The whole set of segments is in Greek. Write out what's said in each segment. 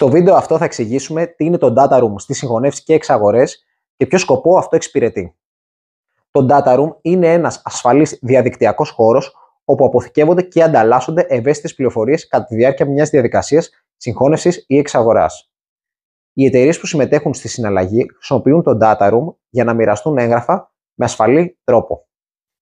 Στο βίντεο αυτό θα εξηγήσουμε τι είναι το data room στις συγχωνεύσεις και εξαγορές και ποιο σκοπό αυτό εξυπηρετεί. Το data room είναι ένας ασφαλής διαδικτυακός χώρος όπου αποθηκεύονται και ανταλλάσσονται ευαίσθητες πληροφορίες κατά τη διάρκεια μιας διαδικασίας συγχώνευσης ή εξαγοράς. Οι εταιρείες που συμμετέχουν στη συναλλαγή χρησιμοποιούν το data room για να μοιραστούν έγγραφα με ασφαλή τρόπο.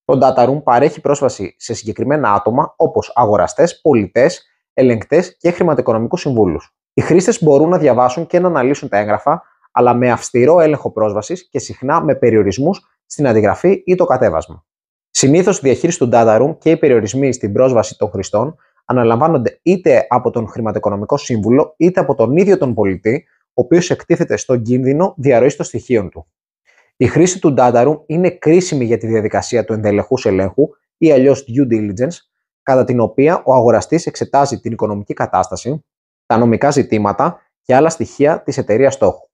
Το data room παρέχει πρόσβαση σε συγκεκριμένα άτομα όπως αγοραστές, πολιτές, ελεγκτές και χρηματοοικονομικούς συμβούλους. Οι χρήστες μπορούν να διαβάσουν και να αναλύσουν τα έγγραφα, αλλά με αυστηρό έλεγχο πρόσβασης και συχνά με περιορισμούς στην αντιγραφή ή το κατέβασμα. Συνήθως η διαχείριση του data room και οι περιορισμοί στην πρόσβαση των χρηστών αναλαμβάνονται είτε από τον χρηματοοικονομικό σύμβουλο είτε από τον ίδιο τον πολιτή, ο οποίος εκτίθεται στον κίνδυνο διαρροής των στοιχείων του. Η χρήση του data room είναι κρίσιμη για τη διαδικασία του ενδελεχούς ελέγχου ή αλλιώς due diligence, κατά την οποία ο αγοραστής εξετάζει την οικονομική κατάσταση, τα νομικά ζητήματα και άλλα στοιχεία της εταιρείας στόχου.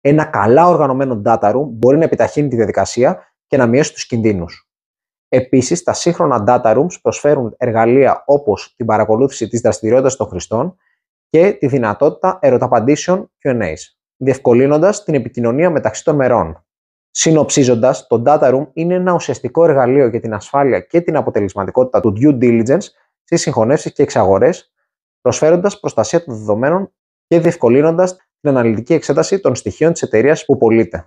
Ένα καλά οργανωμένο data room μπορεί να επιταχύνει τη διαδικασία και να μειώσει τους κινδύνους. Επίσης, τα σύγχρονα data rooms προσφέρουν εργαλεία όπως την παρακολούθηση της δραστηριότητας των χρηστών και τη δυνατότητα ερωταπαντήσεων QA, διευκολύνοντας την επικοινωνία μεταξύ των μερών. Συνοψίζοντας, το Data Room είναι ένα ουσιαστικό εργαλείο για την ασφάλεια και την αποτελεσματικότητα του due diligence στις συγχωνεύσεις και εξαγορές προσφέροντας προστασία των δεδομένων και διευκολύνοντας την αναλυτική εξέταση των στοιχείων της εταιρείας που πωλείται.